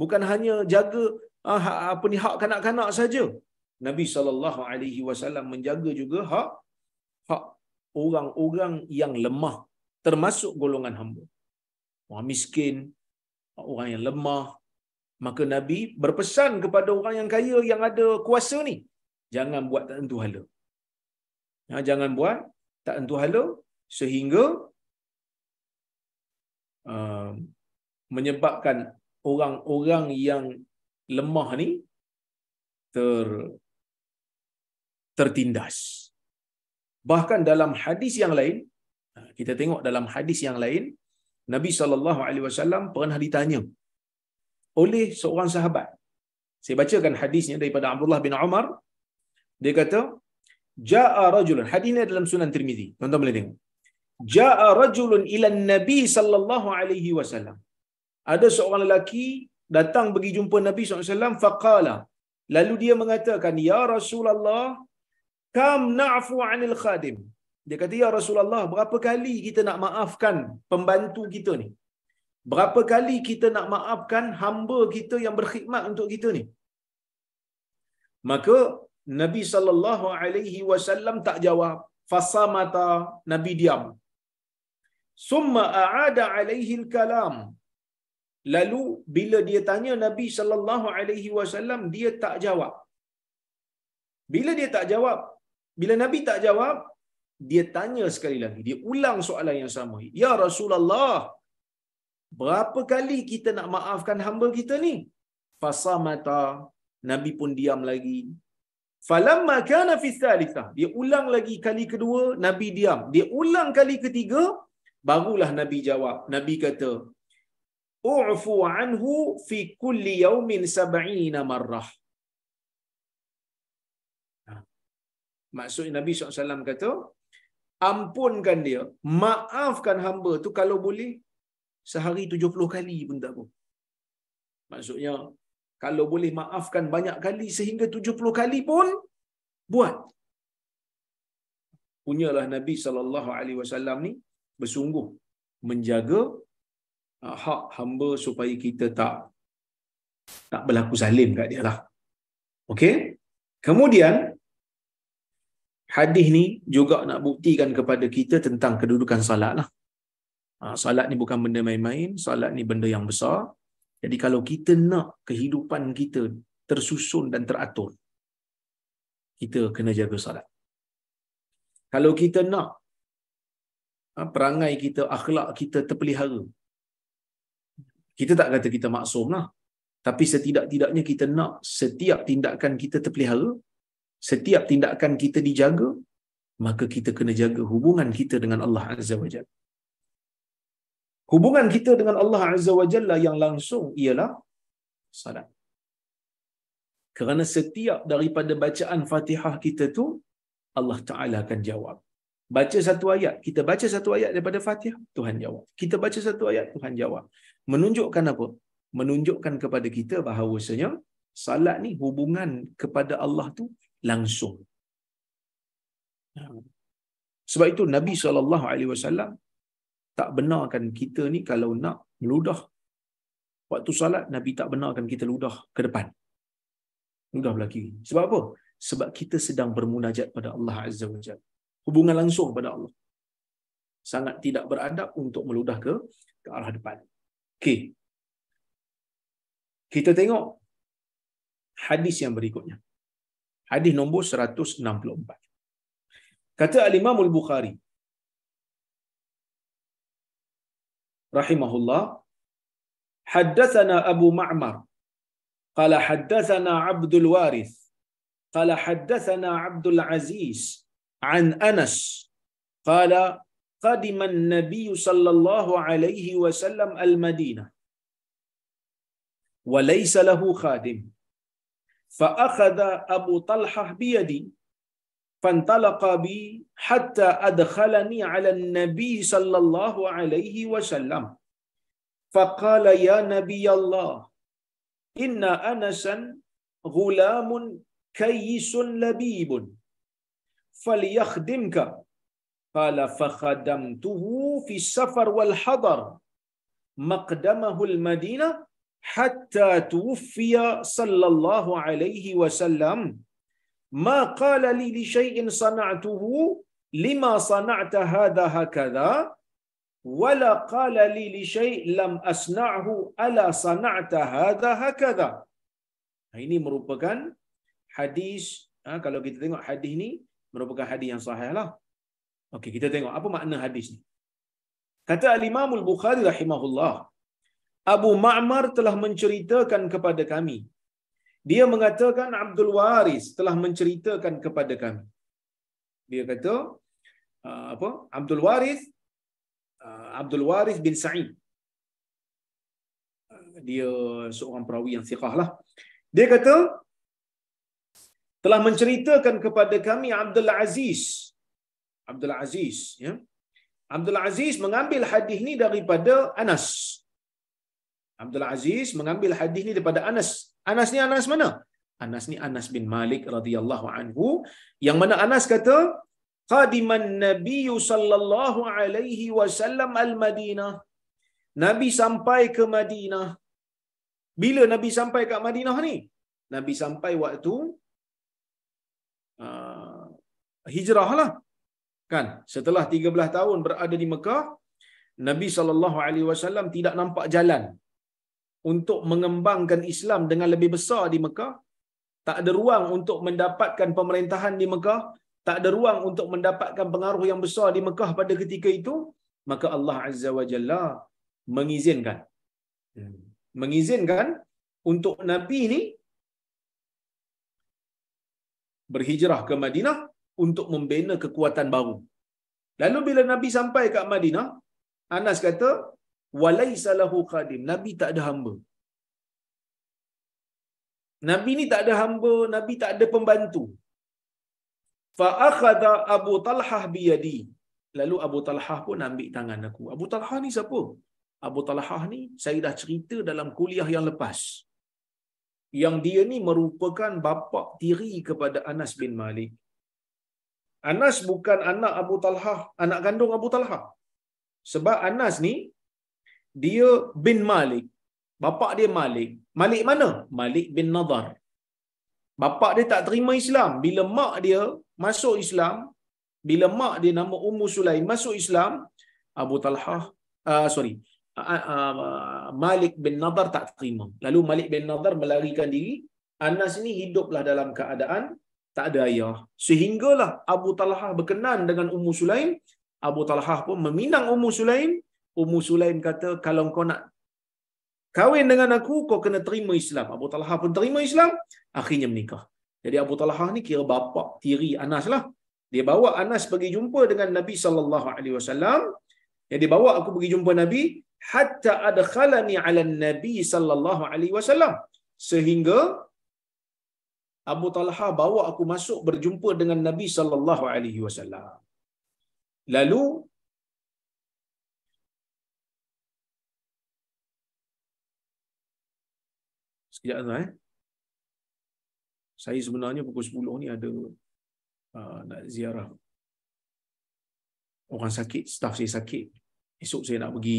bukan hanya jaga ah, apa ni hak kanak-kanak saja Nabi sallallahu alaihi wasallam menjaga juga hak hak orang-orang yang lemah termasuk golongan hamba. Orang miskin, orang yang lemah, maka Nabi berpesan kepada orang yang kaya yang ada kuasa ni, jangan buat tak tentu hala. Ya, jangan buat tak tentu hala sehingga uh, menyebabkan orang-orang yang lemah ni ter tertindas. Bahkan dalam hadis yang lain, ha, kita tengok dalam hadis yang lain, Nabi sallallahu alaihi wasallam pernah ditanya oleh seorang sahabat. Saya bacakan hadisnya daripada Abdullah bin Umar. Dia kata, "Ja'a rajulun." Hadis ini dalam Sunan Tirmizi. Tuan-tuan boleh tengok. "Ja'a rajulun ila Nabi sallallahu alaihi wasallam." Ada seorang lelaki datang bagi jumpa Nabi SAW. alaihi wasallam faqala. Lalu dia mengatakan, "Ya Rasulullah, kam na'fu 'anil khadim dia kata ya Rasulullah berapa kali kita nak maafkan pembantu kita ni berapa kali kita nak maafkan hamba kita yang berkhidmat untuk kita ni maka Nabi sallallahu alaihi wasallam tak jawab fasamata Nabi diam summa a'ada alaihi al-kalam lalu bila dia tanya Nabi sallallahu alaihi wasallam dia tak jawab bila dia tak jawab, bila Nabi tak jawab, dia tanya sekali lagi. Dia ulang soalan yang sama. Ya Rasulullah, berapa kali kita nak maafkan hamba kita ni? Fasa mata, Nabi pun diam lagi. Falamma kana fi thalithah. Dia ulang lagi kali kedua, Nabi diam. Dia ulang kali ketiga, barulah Nabi jawab. Nabi kata, "U'fu anhu fi kulli yawmin 70 marrah." Maksudnya Nabi SAW kata, ampunkan dia, maafkan hamba tu kalau boleh, sehari 70 kali pun tak apa. Maksudnya, kalau boleh maafkan banyak kali sehingga 70 kali pun, buat. Punyalah Nabi sallallahu alaihi wasallam ni bersungguh menjaga ah, hak hamba supaya kita tak tak berlaku salim, kat dia lah. Okey? Kemudian hadis ni juga nak buktikan kepada kita tentang kedudukan salat lah. Ha, salat ni bukan benda main-main, salat ni benda yang besar. Jadi kalau kita nak kehidupan kita tersusun dan teratur, kita kena jaga salat. Kalau kita nak ha, perangai kita, akhlak kita terpelihara, kita tak kata kita maksum lah. Tapi setidak-tidaknya kita nak setiap tindakan kita terpelihara, setiap tindakan kita dijaga, maka kita kena jaga hubungan kita dengan Allah Azza wa Jalla. Hubungan kita dengan Allah Azza wa Jalla yang langsung ialah salat. Kerana setiap daripada bacaan fatihah kita tu, Allah Ta'ala akan jawab. Baca satu ayat. Kita baca satu ayat daripada fatihah, Tuhan jawab. Kita baca satu ayat, Tuhan jawab. Menunjukkan apa? Menunjukkan kepada kita bahawasanya, salat ni hubungan kepada Allah tu langsung. Sebab itu Nabi saw alaihi wasallam tak benarkan kita ni kalau nak meludah waktu salat Nabi tak benarkan kita ludah ke depan. Ludah belah kiri. Sebab apa? Sebab kita sedang bermunajat pada Allah Azza wa Jalla. Hubungan langsung pada Allah. Sangat tidak beradab untuk meludah ke ke arah depan. Okay. Kita tengok hadis yang berikutnya. Hadis nombor 164. Kata al-Imam al-Bukhari rahimahullah حدثنا أبو معمر قال حدثنا عبد الوارث قال حدثنا عبد العزيز عن أنس قال قدم النبي صلى الله عليه وسلم المدينة وليس له خادم فأخذ أبو طلحة بيدي فانطلق بي حتى أدخلني على النبي صلى الله عليه وسلم فقال يا نبي الله إن أنسا غلام كيس لبيب فليخدمك قال فخدمته في السفر والحضر مقدمه المدينة حتى توفي صلى الله عليه وسلم ما قال لي لشيء صنعته لما صنعت هذا هكذا ولا قال لي لشيء لم أصنعه ألا صنعت هذا هكذا ini merupakan hadis ha, kalau kita tengok hadis ni merupakan hadis yang sahih lah okey kita tengok apa makna hadis ni kata al-imam al-bukhari rahimahullah Abu Ma'mar telah menceritakan kepada kami. Dia mengatakan Abdul Waris telah menceritakan kepada kami. Dia kata ah, apa? Abdul Waris ah, Abdul Waris bin Sa'id. Ah, dia seorang perawi yang siqah lah. Dia kata telah menceritakan kepada kami Abdul Aziz. Abdul Aziz, ya. Abdul Aziz mengambil hadis ni daripada Anas Abdul Aziz mengambil hadis ni daripada Anas. Anas ni Anas mana? Anas ni Anas bin Malik radhiyallahu anhu yang mana Anas kata qadiman nabi sallallahu alaihi wasallam al Madinah. Nabi sampai ke Madinah. Bila Nabi sampai ke Madinah ni? Nabi sampai waktu uh, hijrah lah. Kan? Setelah 13 tahun berada di Mekah, Nabi SAW tidak nampak jalan untuk mengembangkan Islam dengan lebih besar di Mekah, tak ada ruang untuk mendapatkan pemerintahan di Mekah, tak ada ruang untuk mendapatkan pengaruh yang besar di Mekah pada ketika itu, maka Allah Azza wa Jalla mengizinkan. Mengizinkan untuk Nabi ini berhijrah ke Madinah untuk membina kekuatan baru. Lalu bila Nabi sampai ke Madinah, Anas kata, walaisa lahu khadim nabi tak ada hamba nabi ni tak ada hamba nabi tak ada pembantu fa akhadha abu Talha biyadi. lalu abu Talha pun ambil tangan aku abu Talha ni siapa abu Talha ni saya dah cerita dalam kuliah yang lepas yang dia ni merupakan bapa tiri kepada Anas bin Malik. Anas bukan anak Abu Talha, anak kandung Abu Talha. Sebab Anas ni dia bin Malik. Bapa dia Malik. Malik mana? Malik bin Nadar. Bapa dia tak terima Islam. Bila mak dia masuk Islam, bila mak dia nama Ummu Sulaim masuk Islam, Abu Talha, uh, sorry, uh, uh, Malik bin Nadar tak terima. Lalu Malik bin Nadar melarikan diri. Anas ini hiduplah dalam keadaan tak ada ayah. Sehinggalah Abu Talha berkenan dengan Ummu Sulaim. Abu Talha pun meminang Ummu Sulaim Ummu Sulaim kata, kalau kau nak kahwin dengan aku, kau kena terima Islam. Abu Talha pun terima Islam, akhirnya menikah. Jadi Abu Talha ni kira bapa tiri Anas lah. Dia bawa Anas pergi jumpa dengan Nabi sallallahu alaihi wasallam. Yang dia bawa aku pergi jumpa Nabi hatta adkhalani ala Nabi sallallahu alaihi wasallam. Sehingga Abu Talha bawa aku masuk berjumpa dengan Nabi sallallahu alaihi wasallam. Lalu Sekejap tu eh. Saya sebenarnya pukul 10 ni ada uh, nak ziarah orang sakit, staff saya sakit. Esok saya nak pergi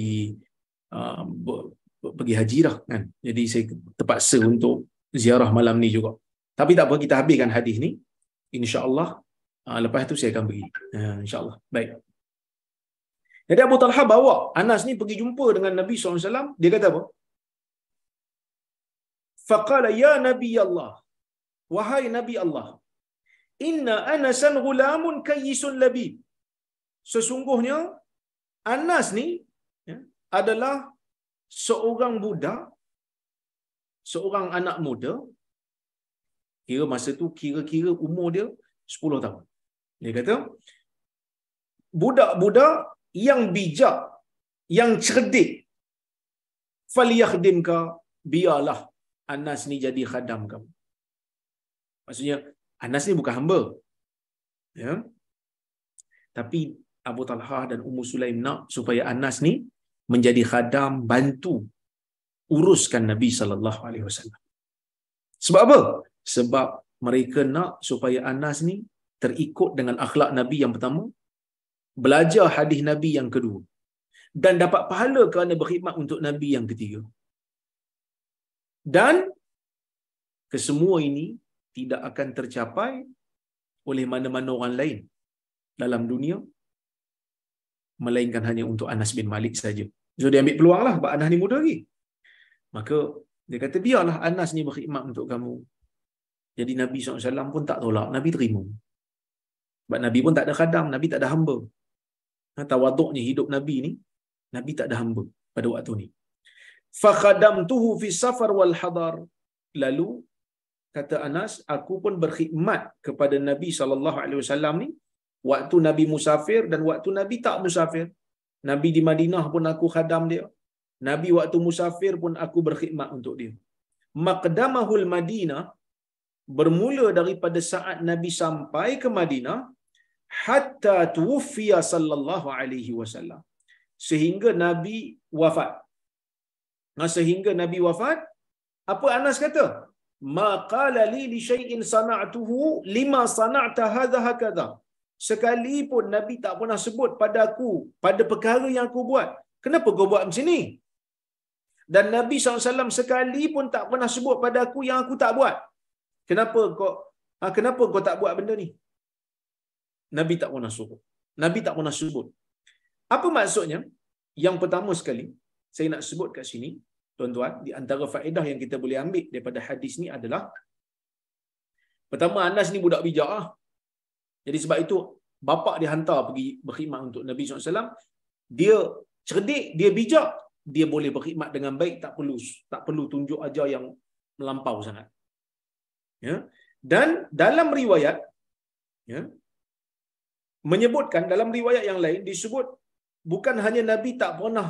uh, ah, ber, ber, pergi haji lah kan. Jadi saya terpaksa untuk ziarah malam ni juga. Tapi tak apa kita habiskan hadis ni. Insya-Allah uh, lepas tu saya akan pergi. uh, insya-Allah. Baik. Jadi Abu Talha bawa Anas ni pergi jumpa dengan Nabi SAW. Dia kata apa? faqala ya nabi allah wahai nabi allah inna anasan gulamun kayyisun labib sesungguhnya anas ni ya, adalah seorang budak seorang anak muda kira masa tu kira-kira umur dia 10 tahun dia kata budak-budak yang bijak yang cerdik falyakhdimka biarlah Anas ni jadi khadam kamu. Maksudnya Anas ni bukan hamba. Ya. Tapi Abu Talha dan Ummu Sulaim nak supaya Anas ni menjadi khadam bantu uruskan Nabi sallallahu alaihi wasallam. Sebab apa? Sebab mereka nak supaya Anas ni terikut dengan akhlak Nabi yang pertama, belajar hadis Nabi yang kedua dan dapat pahala kerana berkhidmat untuk Nabi yang ketiga dan kesemua ini tidak akan tercapai oleh mana-mana orang lain dalam dunia melainkan hanya untuk Anas bin Malik saja. So dia ambil peluanglah sebab Anas ni muda lagi. Maka dia kata biarlah Anas ni berkhidmat untuk kamu. Jadi Nabi SAW pun tak tolak, Nabi terima. Sebab Nabi pun tak ada khadam, Nabi tak ada hamba. Tawaduknya hidup Nabi ni, Nabi tak ada hamba pada waktu ni fakhadamtuhu fi safar wal hadar lalu kata Anas aku pun berkhidmat kepada Nabi sallallahu alaihi wasallam ni waktu Nabi musafir dan waktu Nabi tak musafir Nabi di Madinah pun aku khadam dia Nabi waktu musafir pun aku berkhidmat untuk dia maqdamahul Madinah bermula daripada saat Nabi sampai ke Madinah hatta tuwfiya sallallahu alaihi wasallam sehingga Nabi wafat Nah sehingga Nabi wafat, apa Anas kata? Ma qala li li shay'in sana'tuhu lima sana'ta hadha hakadha. Sekalipun Nabi tak pernah sebut pada aku, pada perkara yang aku buat. Kenapa kau buat macam ni? Dan Nabi SAW sekalipun tak pernah sebut pada aku yang aku tak buat. Kenapa kau ha, kenapa kau tak buat benda ni? Nabi tak pernah sebut. Nabi tak pernah sebut. Apa maksudnya? Yang pertama sekali, saya nak sebut kat sini, tuan-tuan, di antara faedah yang kita boleh ambil daripada hadis ni adalah pertama Anas ni budak bijak lah. Jadi sebab itu bapa dia hantar pergi berkhidmat untuk Nabi SAW. Dia cerdik, dia bijak, dia boleh berkhidmat dengan baik, tak perlu tak perlu tunjuk aja yang melampau sangat. Ya. Dan dalam riwayat ya, menyebutkan dalam riwayat yang lain disebut bukan hanya Nabi tak pernah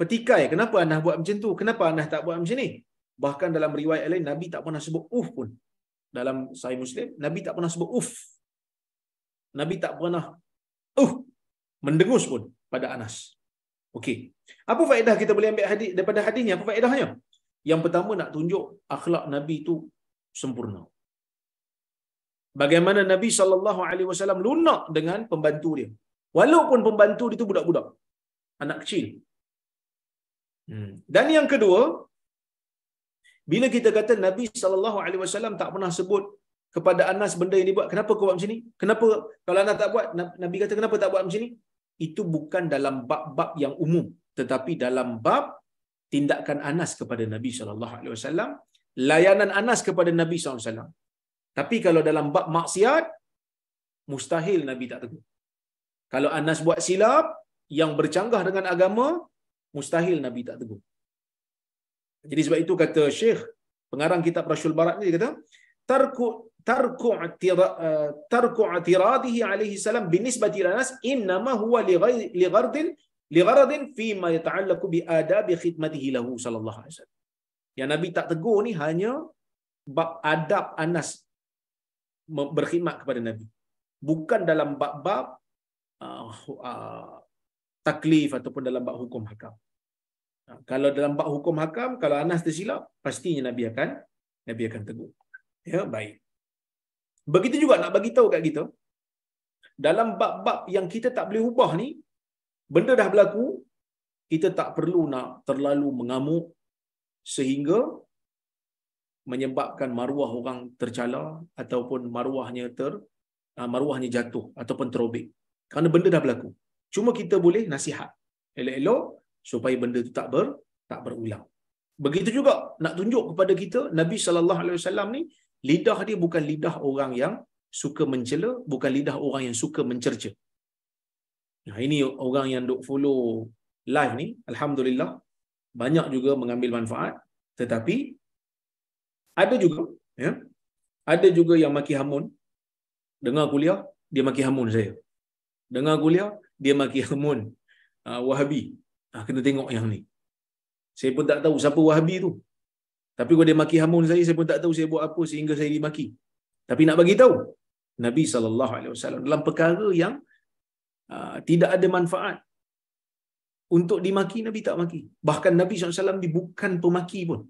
petikai kenapa anda buat macam tu kenapa anda tak buat macam ni bahkan dalam riwayat lain nabi tak pernah sebut uf pun dalam sahih muslim nabi tak pernah sebut uf nabi tak pernah uh mendengus pun pada Anas okey apa faedah kita boleh ambil hadis daripada hadis ni apa faedahnya yang pertama nak tunjuk akhlak nabi tu sempurna bagaimana nabi sallallahu alaihi wasallam lunak dengan pembantu dia walaupun pembantu dia tu budak-budak anak kecil Hmm. Dan yang kedua, bila kita kata Nabi sallallahu alaihi wasallam tak pernah sebut kepada Anas benda yang buat, kenapa kau buat macam ni? Kenapa kalau Anas tak buat, Nabi kata kenapa tak buat macam ni? Itu bukan dalam bab-bab yang umum, tetapi dalam bab tindakan Anas kepada Nabi sallallahu alaihi wasallam, layanan Anas kepada Nabi sallallahu alaihi wasallam. Tapi kalau dalam bab maksiat, mustahil Nabi tak tegur. Kalau Anas buat silap yang bercanggah dengan agama, mustahil Nabi tak tegur. Jadi sebab itu kata Syekh, pengarang kitab Rasul Barat ni kata, tarku tarku eh, tarku atiradihi alaihi salam binisbati lanas ma huwa li ghardin li gharadin fi ma yata'allaqu bi adabi khidmatihi lahu sallallahu alaihi wasallam. Yang Nabi tak tegur ni hanya bab adab Anas berkhidmat kepada Nabi. Bukan dalam bab-bab ah, ah, taklif ataupun dalam bab hukum hakam. Ha, kalau dalam bab hukum hakam, kalau Anas tersilap, pastinya Nabi akan Nabi akan tegur. Ya, baik. Begitu juga nak bagi tahu kat kita, dalam bab-bab yang kita tak boleh ubah ni, benda dah berlaku, kita tak perlu nak terlalu mengamuk sehingga menyebabkan maruah orang tercala ataupun maruahnya ter ah, maruahnya jatuh ataupun terobek. Kerana benda dah berlaku. Cuma kita boleh nasihat. Elok-elok supaya benda itu tak ber tak berulang. Begitu juga nak tunjuk kepada kita Nabi sallallahu alaihi wasallam ni lidah dia bukan lidah orang yang suka mencela, bukan lidah orang yang suka mencerca. Nah ini orang yang duk follow live ni, alhamdulillah banyak juga mengambil manfaat tetapi ada juga ya. Ada juga yang maki hamun. Dengar kuliah, dia maki hamun saya. Dengar kuliah, dia maki hamun uh, wahabi uh, kena tengok yang ni saya pun tak tahu siapa wahabi tu tapi kalau dia maki hamun saya saya pun tak tahu saya buat apa sehingga saya dimaki tapi nak bagi tahu Nabi sallallahu alaihi wasallam dalam perkara yang uh, tidak ada manfaat untuk dimaki Nabi tak maki bahkan Nabi sallallahu alaihi wasallam bukan pemaki pun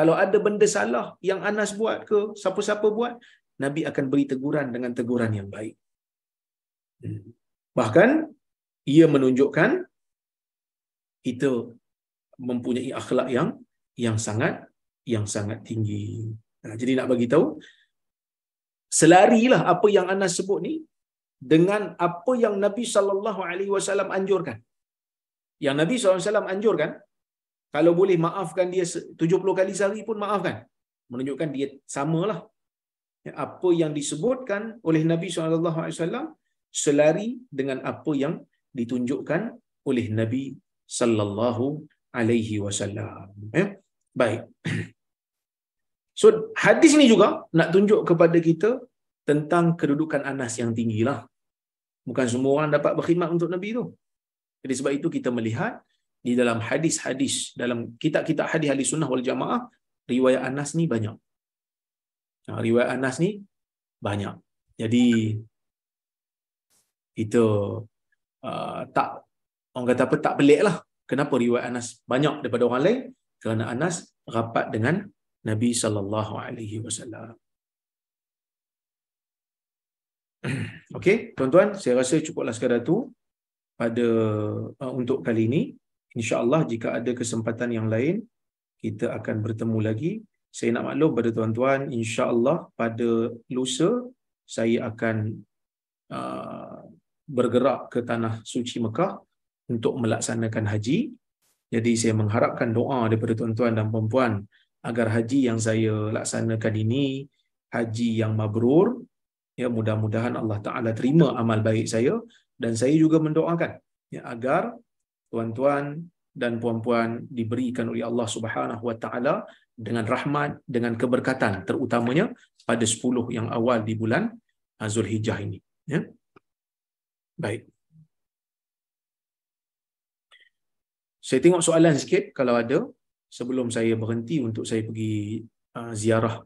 kalau ada benda salah yang Anas buat ke siapa-siapa buat Nabi akan beri teguran dengan teguran yang baik hmm. Bahkan ia menunjukkan itu mempunyai akhlak yang yang sangat yang sangat tinggi. jadi nak bagi tahu selarilah apa yang Anas sebut ni dengan apa yang Nabi sallallahu alaihi wasallam anjurkan. Yang Nabi sallallahu alaihi wasallam anjurkan kalau boleh maafkan dia 70 kali sehari pun maafkan. Menunjukkan dia samalah ya, apa yang disebutkan oleh Nabi sallallahu alaihi wasallam selari dengan apa yang ditunjukkan oleh Nabi sallallahu alaihi wasallam. Ya. Baik. So hadis ini juga nak tunjuk kepada kita tentang kedudukan Anas yang tinggilah. Bukan semua orang dapat berkhidmat untuk Nabi tu. Jadi sebab itu kita melihat di dalam hadis-hadis dalam kitab-kitab hadis ahli sunnah wal jamaah riwayat Anas ni banyak. Ha, riwayat Anas ni banyak. Jadi kita uh, tak orang kata apa tak pelik lah kenapa riwayat Anas banyak daripada orang lain kerana Anas rapat dengan Nabi sallallahu alaihi wasallam Okey, tuan-tuan, saya rasa cukuplah sekadar tu pada uh, untuk kali ini. Insya-Allah jika ada kesempatan yang lain, kita akan bertemu lagi. Saya nak maklum pada tuan-tuan, insya-Allah pada lusa saya akan uh, bergerak ke tanah suci Mekah untuk melaksanakan haji. Jadi saya mengharapkan doa daripada tuan-tuan dan puan-puan agar haji yang saya laksanakan ini haji yang mabrur. Ya mudah-mudahan Allah Taala terima amal baik saya dan saya juga mendoakan ya agar tuan-tuan dan puan-puan diberikan oleh Allah Subhanahu Wa Taala dengan rahmat dengan keberkatan terutamanya pada 10 yang awal di bulan Zulhijjah ini Yeah. Baik. Saya tengok soalan sikit kalau ada sebelum saya berhenti untuk saya pergi uh, ziarah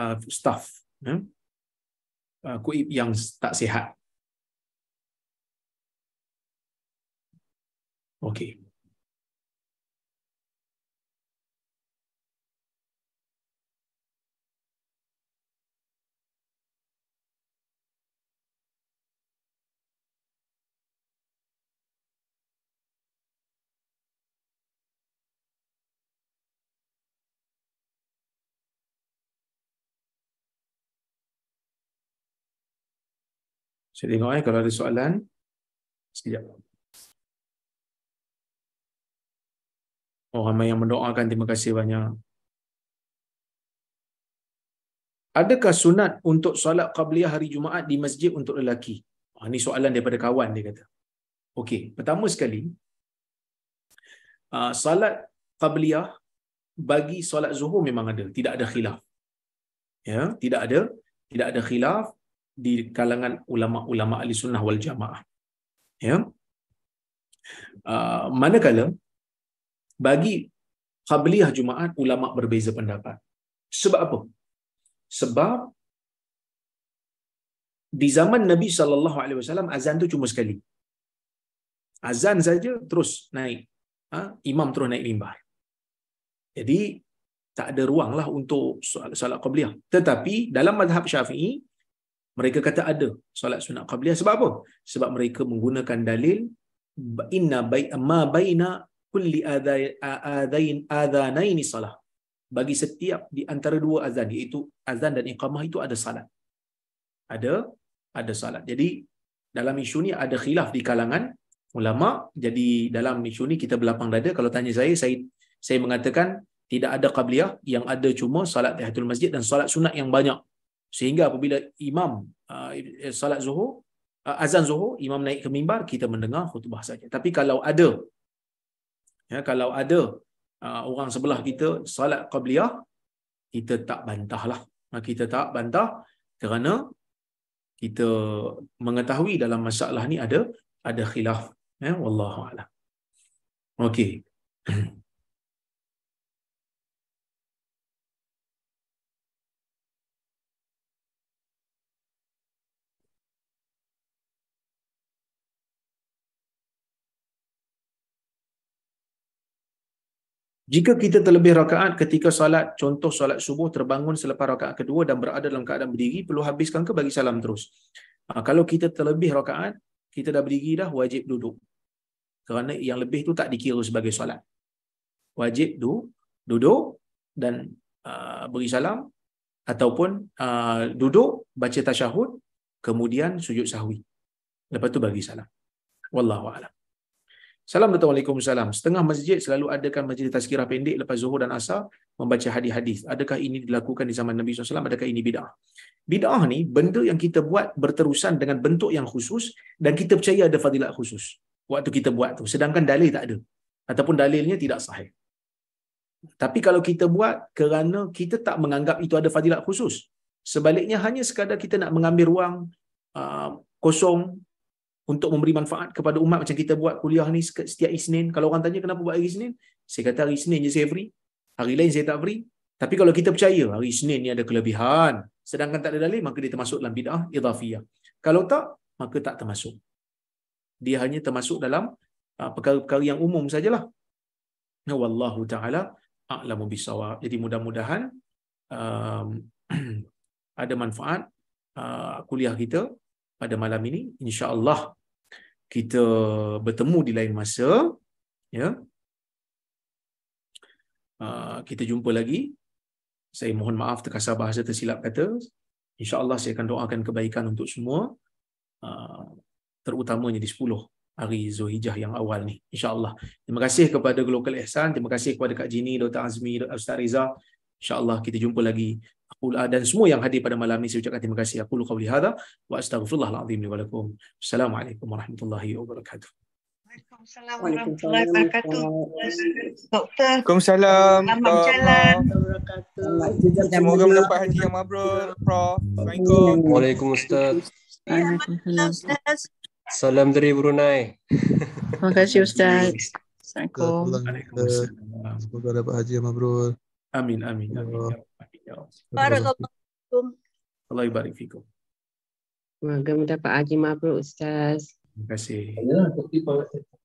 uh, staff eh? uh, kuib yang tak sihat. Okey. Saya tengok eh kalau ada soalan. Sekejap. Oh, ramai yang mendoakan. Terima kasih banyak. Adakah sunat untuk solat qabliyah hari Jumaat di masjid untuk lelaki? Oh, ah, ini soalan daripada kawan dia kata. Okey, pertama sekali, uh, solat qabliyah bagi solat zuhur memang ada. Tidak ada khilaf. Ya, tidak ada tidak ada khilaf di kalangan ulama-ulama ahli sunnah wal jamaah. Ya. Uh, manakala bagi qabliyah jumaat ulama berbeza pendapat. Sebab apa? Sebab di zaman Nabi sallallahu alaihi wasallam azan tu cuma sekali. Azan saja terus naik. Ha? imam terus naik limbah. Jadi tak ada ruanglah untuk solat qabliyah. Tetapi dalam madhab Syafi'i mereka kata ada solat sunat qabliyah sebab apa? Sebab mereka menggunakan dalil inna bai ma baina kulli adain adanaini salah. Bagi setiap di antara dua azan iaitu azan dan iqamah itu ada salat. Ada ada salat. Jadi dalam isu ni ada khilaf di kalangan ulama. Jadi dalam isu ni kita berlapang dada kalau tanya saya saya saya mengatakan tidak ada qabliyah yang ada cuma salat tahiyatul masjid dan salat sunat yang banyak sehingga apabila imam uh, salat zuhur uh, azan zuhur imam naik ke mimbar kita mendengar khutbah saja tapi kalau ada ya kalau ada uh, orang sebelah kita salat qabliyah kita tak bantahlah kita tak bantah kerana kita mengetahui dalam masalah ni ada ada khilaf ya wallahu alam okey Jika kita terlebih rakaat ketika salat, contoh salat subuh terbangun selepas rakaat kedua dan berada dalam keadaan berdiri, perlu habiskan ke bagi salam terus. Ha, kalau kita terlebih rakaat, kita dah berdiri dah wajib duduk. Kerana yang lebih tu tak dikira sebagai salat. Wajib du, duduk dan uh, beri salam ataupun uh, duduk baca tasyahud kemudian sujud sahwi. Lepas tu bagi salam. Wallahu a'lam. Salam datang alaikum salam. Setengah masjid selalu adakan majlis tazkirah pendek lepas zuhur dan asar membaca hadis-hadis. Adakah ini dilakukan di zaman Nabi SAW? Adakah ini bid'ah? Bid'ah ni benda yang kita buat berterusan dengan bentuk yang khusus dan kita percaya ada fadilat khusus waktu kita buat tu. Sedangkan dalil tak ada. Ataupun dalilnya tidak sahih. Tapi kalau kita buat kerana kita tak menganggap itu ada fadilat khusus. Sebaliknya hanya sekadar kita nak mengambil ruang uh, kosong untuk memberi manfaat kepada umat macam kita buat kuliah ni setiap Isnin. Kalau orang tanya kenapa buat hari Isnin, saya kata hari Isnin je saya free. Hari lain saya tak free. Tapi kalau kita percaya hari Isnin ni ada kelebihan, sedangkan tak ada dalil, maka dia termasuk dalam bid'ah idhafiyah. Kalau tak, maka tak termasuk. Dia hanya termasuk dalam uh, perkara-perkara yang umum sajalah. Ya Wallahu ta'ala a'lamu bisawab. Jadi mudah-mudahan um, ada manfaat uh, kuliah kita pada malam ini insya Allah kita bertemu di lain masa ya uh, kita jumpa lagi saya mohon maaf terkasar bahasa tersilap kata Allah saya akan doakan kebaikan untuk semua uh, terutamanya di 10 hari Zulhijjah yang awal ni Insya Allah. terima kasih kepada Global Ihsan terima kasih kepada Kak Jini Dr Azmi Dr Ustaz Insya Allah kita jumpa lagi dan semua yang hadir pada malam ini saya ucapkan terima kasih aku lukau lihada wa astagfirullah al-azim li walakum assalamualaikum warahmatullahi wabarakatuh Assalamualaikum warahmatullahi wabarakatuh. Doktor. Assalamualaikum. Selamat jalan. Semoga mendapat hadiah mabrur, Prof. Assalamualaikum. Waalaikumsalam. Salam dari Brunei. Terima kasih Ustaz. Assalamualaikum. Semoga dapat hadiah mabrur. Amin, amin. amin. Barakallahu. Allah ibarik fikum. Terima ustaz. Terima kasih.